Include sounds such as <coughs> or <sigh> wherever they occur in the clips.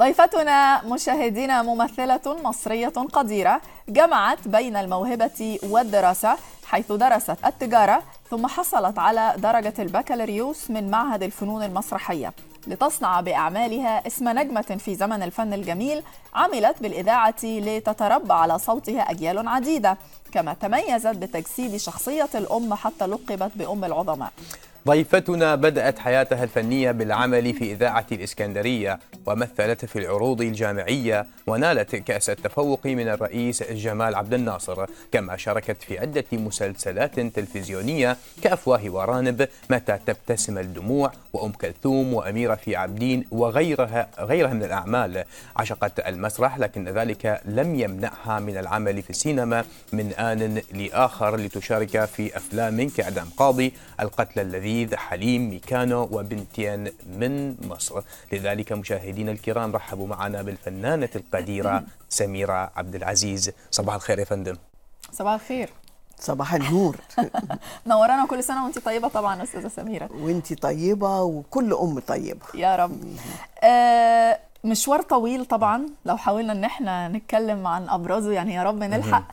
ضيفتنا مشاهدينا ممثلة مصرية قديرة جمعت بين الموهبة والدراسة حيث درست التجارة ثم حصلت على درجة البكالوريوس من معهد الفنون المسرحية لتصنع بأعمالها اسم نجمة في زمن الفن الجميل عملت بالإذاعة لتتربى على صوتها أجيال عديدة كما تميزت بتجسيد شخصية الأم حتى لقبت بأم العظماء ضيفتنا بدأت حياتها الفنية بالعمل في إذاعة الإسكندرية ومثلت في العروض الجامعية ونالت كأس التفوق من الرئيس جمال عبد الناصر كما شاركت في عدة مسلسلات تلفزيونية كأفواه ورانب متى تبتسم الدموع وأم كلثوم وأميرة في عبدين وغيرها غيرها من الأعمال عشقت المسرح لكن ذلك لم يمنعها من العمل في السينما من آن لآخر لتشارك في أفلام كإعدام قاضي القتل اللذيذ حليم ميكانو وبنتين من مصر لذلك مشاهدينا الكرام رحبوا معنا بالفنانة القديرة سميرة عبد العزيز صباح الخير يا فندم صباح الخير صباح النور <laughs> نورانا كل سنه وانت طيبه طبعا استاذه سميره وانت طيبه وكل ام طيبه يا رب <laughs> آه مشوار طويل طبعا لو حاولنا ان احنا نتكلم عن ابرازه يعني يا رب نلحق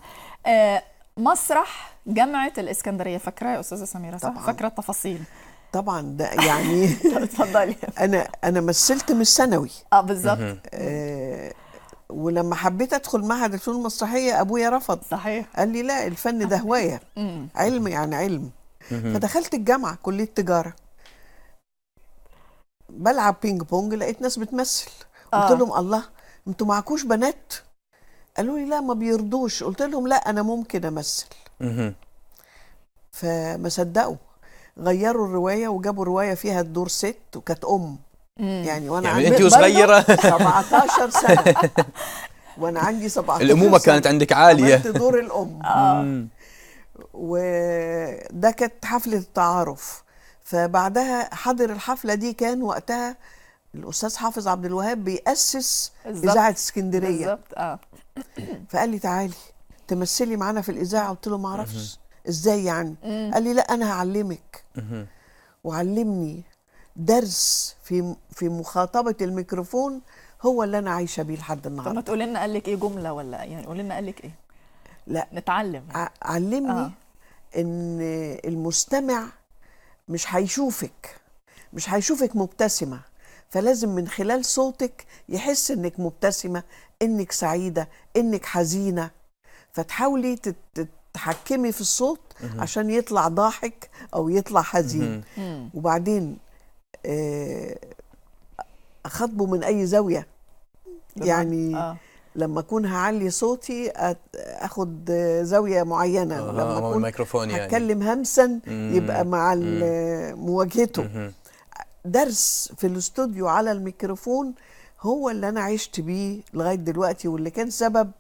آه، مسرح جامعه الاسكندريه فاكرة يا استاذه سميره صح فاكره التفاصيل طبعا ده يعني <laughs> اتفضلي انا انا مثلت من الثانوي اه بالظبط آه ولما حبيت ادخل معهد الفنون المسرحيه ابويا رفض صحيح قال لي لا الفن آه. ده هوايه علم يعني علم فدخلت الجامعه كليه تجاره بلعب بينج بونج لقيت ناس بتمثل قلت آه. لهم الله انتوا معكوش بنات قالوا لي لا ما بيرضوش قلت لهم لا انا ممكن امثل فما صدقوا غيروا الروايه وجابوا روايه فيها الدور ست وكانت ام يعني وانا يعني انت وصغيره 17 سنه <laughs> وانا عندي 17 الامومه كانت عندك عاليه دور الام <laughs> آه. وده كانت حفله التعارف فبعدها حضر الحفله دي كان وقتها الاستاذ حافظ عبد الوهاب بياسس اذاعه اسكندريه بالظبط اه فقال لي تعالي تمثلي معانا في الاذاعه قلت له ما اعرفش ازاي يعني قال لي لا انا هعلمك وعلمني درس في في مخاطبه الميكروفون هو اللي انا عايشه بيه لحد النهارده طب ما تقولي لنا قال لك ايه جمله ولا يعني قولي لنا قال لك ايه لا نتعلم علمني آه. ان المستمع مش هيشوفك مش هيشوفك مبتسمه فلازم من خلال صوتك يحس انك مبتسمه انك سعيده انك حزينه فتحاولي تتحكمي في الصوت عشان يطلع ضاحك او يطلع حزين وبعدين آه، اخاطبه من اي زاويه يعني آه. لما اكون هعلي صوتي اخد زاويه معينه آه لما اكون يعني هتكلم همسا يبقى مع مواجهته درس في الاستوديو على الميكروفون هو اللي انا عشت بيه لغايه دلوقتي واللي كان سبب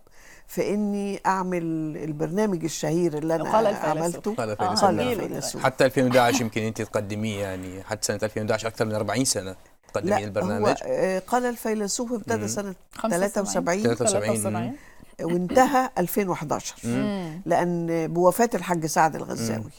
في اني اعمل البرنامج الشهير اللي انا قال عملته قال الفيلسوف, آه، قال الفيلسوف. حتى 2011 يمكن انت تقدميه يعني حتى سنه 2011 اكثر من 40 سنه تقدمي البرنامج هو آه، قال الفيلسوف ابتدى سنه 73 73 وانتهى 2011 مم. لان بوفاه الحاج سعد الغزاوي مم.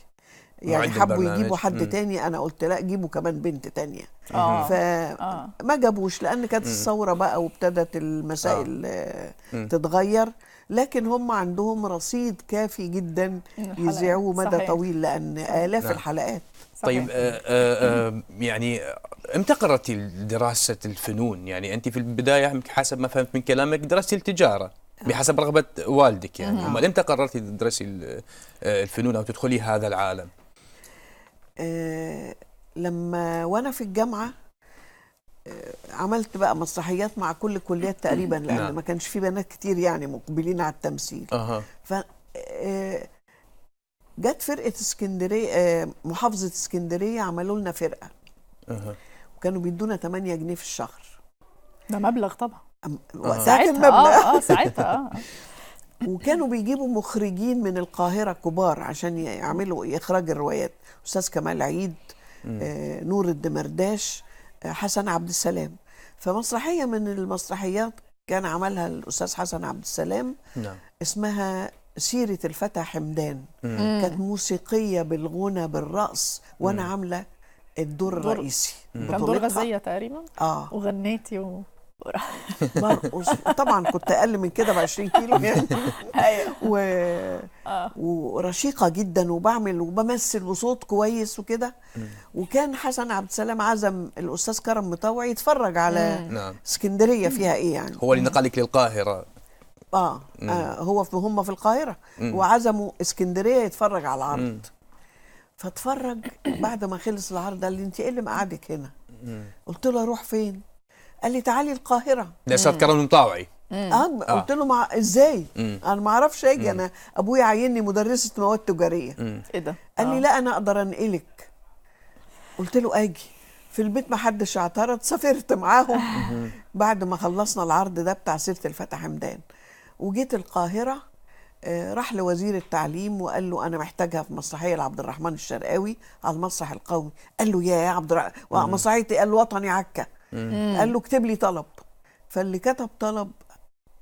يعني حبوا يجيبوا حد مم. تاني انا قلت لا جيبوا كمان بنت تانية آه. فما آه. جابوش لان كانت الثوره بقى وابتدت المسائل آه. آه، تتغير لكن هم عندهم رصيد كافي جدا يذيعوه مدى صحيح. طويل لان الاف نعم. الحلقات طيب، صحيح. طيب آآ آآ يعني امتى قررتي دراسه الفنون يعني انت في البدايه حسب ما فهمت من كلامك درستي التجاره آه. بحسب رغبه والدك يعني امال امتى قررتي تدرسي الفنون او تدخلي هذا العالم آه، لما وانا في الجامعه آه، عملت بقى مسرحيات مع كل الكليات تقريبا لان نعم. ما كانش في بنات كتير يعني مقبلين على التمثيل ف آه، جت فرقه اسكندريه محافظه اسكندريه عملوا لنا فرقه وكانوا بيدونا 8 جنيه في الشهر ده مبلغ طبعا وقتها اه اه ساعتها اه <laughs> وكانوا بيجيبوا مخرجين من القاهره كبار عشان يعملوا اخراج الروايات استاذ كمال عيد آه نور الدمرداش آه حسن عبد السلام فمسرحيه من المسرحيات كان عملها الاستاذ حسن عبد السلام نعم. اسمها سيرة الفتى حمدان مم. كانت موسيقية بالغنى بالرقص وأنا عاملة الدور الرئيسي كان دور غزية تقريبا اه وغنيتي و... طبعا كنت اقل من كده ب 20 كيلو <laughs> يعني و... آه. ورشيقه جدا وبعمل وبمثل وصوت كويس وكده وكان حسن عبد السلام عزم الاستاذ كرم مطوعي يتفرج على نعم. اسكندريه فيها ايه يعني هو اللي نقلك للقاهره اه, آه هو في هم في القاهره وعزموا اسكندريه يتفرج على العرض فاتفرج بعد ما خلص العرض قال لي انت ايه اللي مقعدك هنا؟ قلت له اروح فين؟ قال لي تعالي القاهره ده استاذ كرم المطاوعي آه. اه قلت له آه. مع ازاي مم. انا ما اعرفش اجي انا ابويا عيني مدرسه مواد تجاريه مم. ايه ده قال لي آه. لا انا اقدر انقلك قلت له اجي في البيت ما حدش اعترض سافرت معاهم بعد ما خلصنا العرض ده بتاع سيره الفتى حمدان وجيت القاهره آه، راح لوزير التعليم وقال له انا محتاجها في مسرحيه لعبد الرحمن الشرقاوي على المسرح القومي قال له يا عبد الرحمن مسرحيه الوطني عكا قال له اكتب لي طلب فاللي كتب طلب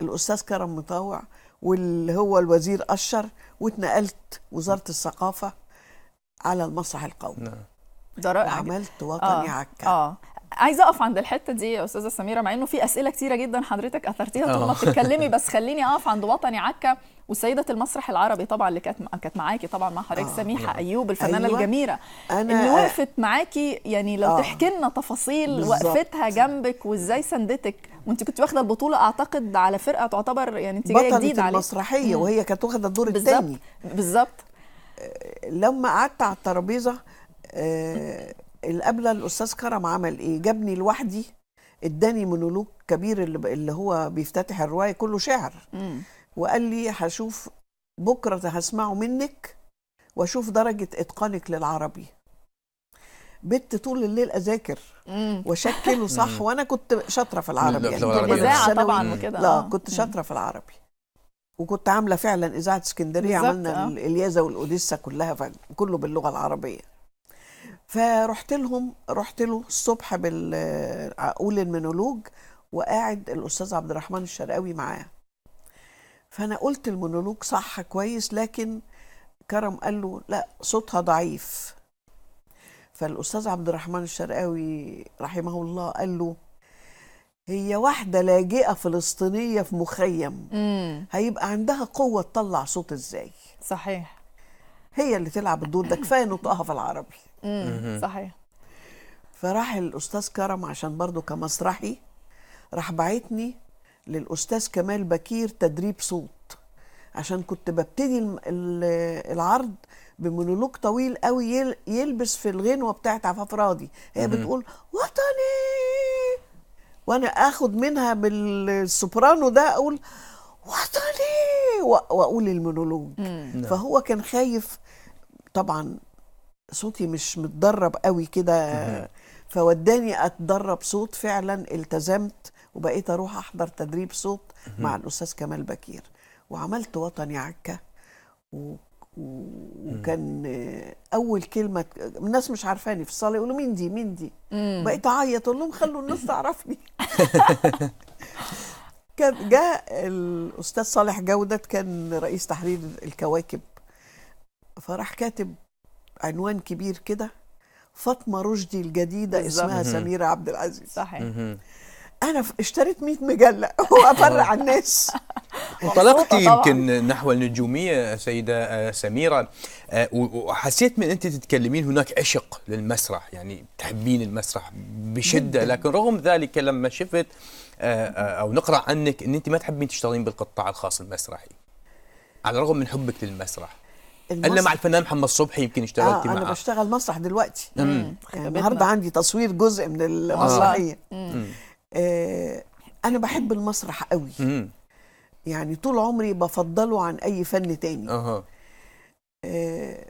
الاستاذ كرم مطاوع واللي هو الوزير اشر واتنقلت وزاره الثقافه على المسرح القومي نعم ده رائع عملت وطني آه. عكا آه. عايزه اقف عند الحته دي يا استاذه سميره مع انه في اسئله كتيره جدا حضرتك اثرتيها طول ما آه. بتتكلمي بس <laughs> خليني اقف عند وطني عكا وسيدة المسرح العربي طبعا اللي كانت كانت معاكي طبعا مع حضرتك آه، سميحه آه. ايوب الفنانه أيوة. الجميله أنا اللي وقفت معاكي يعني لو آه. تحكي لنا تفاصيل بالزبط. وقفتها جنبك وازاي سندتك وانت كنت واخده البطوله اعتقد على فرقه تعتبر يعني انت جايه جديده عليها المسرحيه وهي كانت واخده الدور الثاني بالظبط آه، لما قعدت على الترابيزه آه القابله الاستاذ كرم عمل ايه جابني لوحدي اداني مونولوج كبير اللي هو بيفتتح الروايه كله شعر وقال لي هشوف بكره هسمعه منك واشوف درجه اتقانك للعربي بت طول الليل اذاكر واشكله صح وانا كنت شاطره في العربي يعني طبعا وكده لا كنت شاطره في العربي وكنت عامله فعلا اذاعه اسكندريه عملنا آه. اليازا والاوديسا كلها كله باللغه العربيه فرحت لهم رحت له الصبح بال اقول المونولوج وقاعد الاستاذ عبد الرحمن الشرقاوي معاه فانا قلت المونولوج صح كويس لكن كرم قال له لا صوتها ضعيف فالاستاذ عبد الرحمن الشرقاوي رحمه الله قال له هي واحدة لاجئة فلسطينية في مخيم مم. هيبقى عندها قوة تطلع صوت ازاي صحيح هي اللي تلعب الدور ده كفايه نطقها في العربي صحيح فراح الاستاذ كرم عشان برضه كمسرحي راح بعتني للاستاذ كمال بكير تدريب صوت عشان كنت ببتدي العرض بمونولوج طويل قوي يلبس في الغنوه بتاعت عفاف راضي هي بتقول وطني وانا اخد منها بالسوبرانو ده اقول وطني واقول المونولوج نعم. فهو كان خايف طبعا صوتي مش متدرب قوي كده فوداني اتدرب صوت فعلا التزمت وبقيت اروح احضر تدريب صوت مع الاستاذ كمال بكير وعملت وطني عكا و... و... وكان اول كلمه الناس مش عارفاني في الصاله يقولوا مين دي مين دي بقيت اعيط اقول لهم خلوا الناس تعرفني <laughs> كان جاء الاستاذ صالح جودت كان رئيس تحرير الكواكب فراح كاتب عنوان كبير كده فاطمه رشدي الجديده بالزبط. اسمها سميره عبد العزيز صحيح انا اشتريت 100 مجله <laughs> وافرع الناس انطلقتي <laughs> يمكن نحو النجوميه سيده آه، سميره آه، وحسيت من انت تتكلمين هناك عشق للمسرح يعني تحبين المسرح بشده لكن رغم ذلك لما شفت آه، آه، او نقرا عنك ان انت ما تحبين تشتغلين بالقطاع الخاص المسرحي على الرغم من حبك للمسرح المسرح. الا مع الفنان محمد صبحي يمكن اشتغلتي آه معه انا بشتغل مسرح دلوقتي يعني النهارده عندي تصوير جزء من المسرحيه آه. آه انا بحب المسرح قوي مم. يعني طول عمري بفضله عن اي فن تاني آه. آه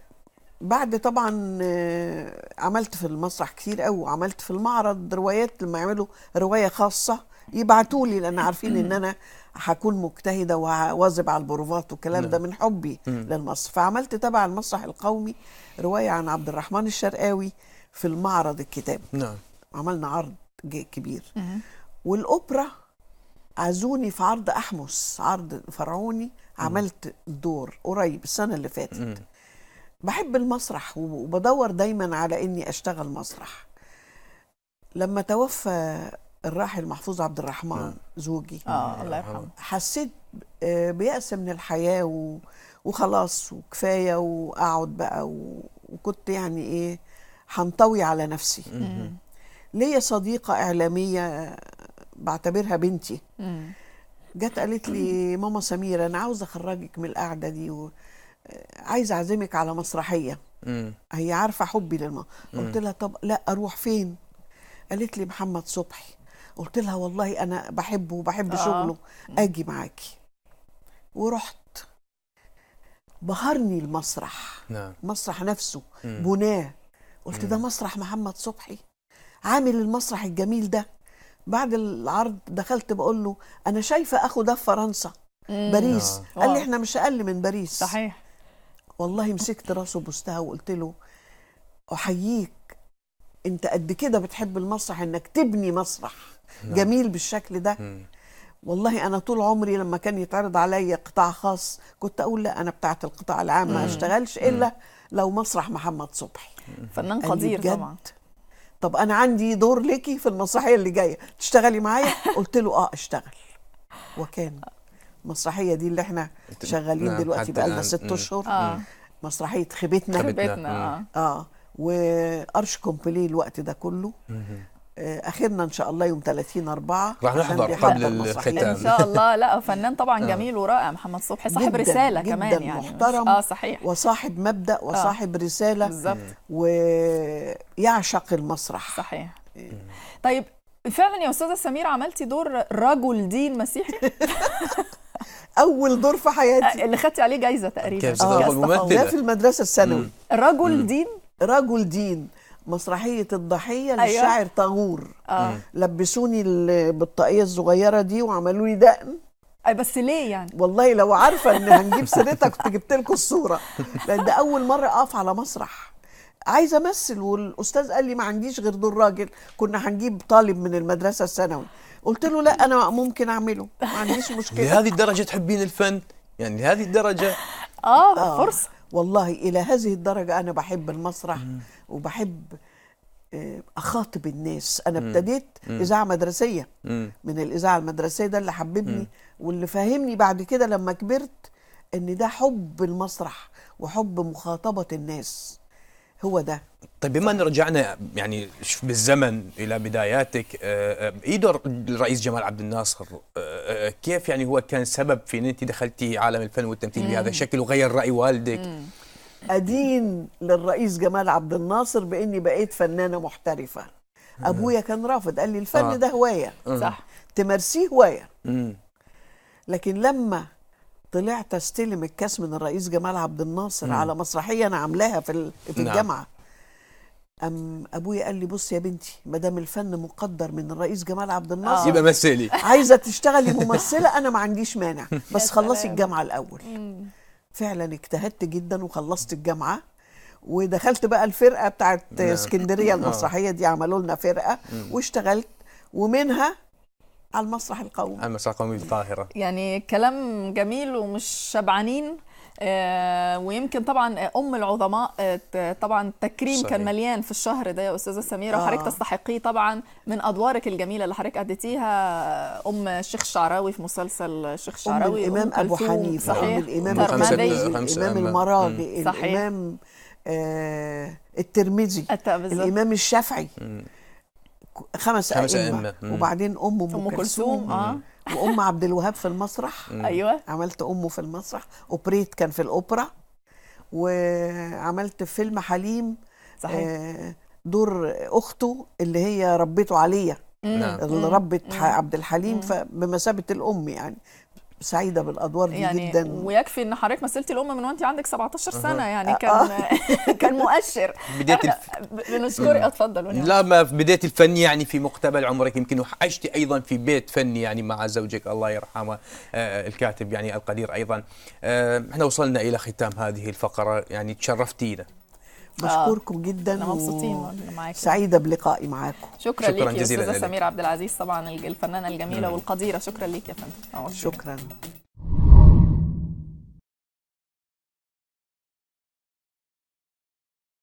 بعد طبعا آه، عملت في المسرح كتير قوي عملت في المعرض روايات لما يعملوا روايه خاصه يبعتوا لي لان <coughs> عارفين ان انا هكون مجتهده وهواظب على البروفات والكلام ده نعم. من حبي للمسرح فعملت تبع المسرح القومي روايه عن عبد الرحمن الشرقاوي في المعرض الكتاب نعم عملنا عرض كبير والاوبرا عزوني في عرض احمس عرض فرعوني عملت دور قريب السنه اللي فاتت بحب المسرح وبدور دايما على اني اشتغل مسرح لما توفى الراحل محفوظ عبد الرحمن مم. نعم. زوجي اه الله يرحمه حسيت آه، بيأس من الحياة و... وخلاص وكفاية وأقعد بقى و... وكنت يعني إيه هنطوي على نفسي ليا صديقة إعلامية بعتبرها بنتي جت قالت لي ماما سميرة أنا عاوزة أخرجك من القعدة دي و... آه، عايزة أعزمك على مسرحية مم. هي عارفة حبي للمسرح قلت لها طب لا أروح فين؟ قالت لي محمد صبحي قلت لها والله انا بحبه وبحب آه. شغله اجي معاكي ورحت بهرني المسرح نعم. المسرح نفسه مم. بناه قلت مم. ده مسرح محمد صبحي عامل المسرح الجميل ده بعد العرض دخلت بقول له انا شايفه اخو ده في فرنسا مم. باريس آه. قال لي احنا مش اقل من باريس صحيح والله مسكت راسه بوستها وقلت له احييك انت قد كده بتحب المسرح انك تبني مسرح نعم. جميل بالشكل ده والله انا طول عمري لما كان يتعرض عليا قطاع خاص كنت اقول لا انا بتاعه القطاع العام ما اشتغلش الا لو مسرح محمد صبحي فنان قدير طبعا طب انا عندي دور ليكي في المسرحيه اللي جايه تشتغلي معايا <laughs> قلت له اه اشتغل وكان المسرحيه دي اللي احنا شغالين نعم دلوقتي بقى لنا ست اشهر آه. مسرحيه خيبتنا خيبتنا اه, آه. وارش كومبلي الوقت ده كله آه، اخرنا ان شاء الله يوم 30 4 راح نحضر قبل الختام ان شاء الله لا <laughs> فنان طبعا آه. جميل ورائع محمد صبحي صاحب جداً رساله جداً كمان يعني محترم اه صحيح وصاحب مبدا وصاحب آه رساله بالظبط ويعشق المسرح صحيح طيب فعلا يا استاذه سمير عملتي دور رجل دين مسيحي <laughs> اول دور في حياتي آه، اللي خدتي عليه جايزه تقريبا كان في المدرسه الثانوي رجل دين رجل دين مسرحيه الضحيه أيوة. للشاعر أيوة. طاغور آه. لبسوني بالطاقيه الصغيره دي وعملوا لي دقن اي بس ليه يعني والله لو عارفه ان هنجيب سيرتك كنت جبت لكم الصوره لان ده اول مره اقف على مسرح عايزه امثل والاستاذ قال لي ما عنديش غير دور راجل كنا هنجيب طالب من المدرسه الثانوي قلت له لا انا ممكن اعمله ما عنديش مشكله لهذه الدرجه تحبين الفن يعني لهذه الدرجه آه. آه. فرصه والله الى هذه الدرجه انا بحب المسرح مم. وبحب آه، اخاطب الناس انا ابتديت اذاعه مدرسيه مم. من الاذاعه المدرسيه ده اللي حببني مم. واللي فهمني بعد كده لما كبرت ان ده حب المسرح وحب مخاطبه الناس هو ده طيب بما ان رجعنا يعني بالزمن الى بداياتك بايده آه، آه، الرئيس جمال عبد الناصر آه، كيف يعني هو كان سبب في ان انت دخلتي عالم الفن والتمثيل بهذا الشكل وغير راي والدك ادين للرئيس جمال عبد الناصر باني بقيت فنانه محترفه ابويا كان رافض قال لي الفن ده هوايه صح تمارسيه هوايه لكن لما طلعت استلم الكاس من الرئيس جمال عبد الناصر مم. على مسرحيه انا عاملاها في في نعم. الجامعه أم أبويا قال لي بص يا بنتي ما دام الفن مقدر من الرئيس جمال عبد آه. الناصر يبقى مثلي عايزة تشتغلي <laughs> ممثلة أنا ما عنديش مانع بس خلصي الجامعة الأول فعلا اجتهدت جدا وخلصت الجامعة ودخلت بقى الفرقة بتاعت نعم. اسكندرية آه. المسرحية دي عملوا لنا فرقة واشتغلت ومنها على المسرح القومي على المسرح القومي بالقاهرة يعني كلام جميل ومش شبعانين آه، ويمكن طبعا آه، ام العظماء آه، طبعا تكريم صحيح. كان مليان في الشهر ده يا استاذه سميره آه. وحضرتك تستحقيه طبعا من ادوارك الجميله اللي حضرتك اديتيها ام الشيخ الشعراوي في مسلسل الشيخ شعراوي ام الامام ابو حنيفه صحيح. ام الامام الترمذي الامام المراغي الامام آه الترمذي الامام الشافعي خمس, خمس أئمة, أئمة. وبعدين أم أم كلثوم آه. وأم عبد الوهاب في المسرح أيوه عملت أمه في المسرح أوبريت كان في الأوبرا وعملت فيلم حليم صحيح آه، دور أخته اللي هي ربته عليا نعم. اللي ربت عبد الحليم فبمثابة الأم يعني سعيده بالادوار دي يعني جدا ويكفي ان حضرتك مثلتي الام من وانت عندك 17 سنه يعني كان أه. كان <laughs> مؤشر بدايه الف... بنشكرك اتفضل لا ما في بدايه الفن يعني في مقتبل عمرك يمكن وعشتي ايضا في بيت فني يعني مع زوجك الله يرحمه آه الكاتب يعني القدير ايضا آه احنا وصلنا الى ختام هذه الفقره يعني تشرفتينا بشكركم آه، جدا مبسوطين معاكم سعيده بلقائي معاكم شكرا, شكرا ليك يا استاذه سميره عبد العزيز طبعا الفنانه الجميله نعم. والقديره شكرا ليك يا فندم شكرا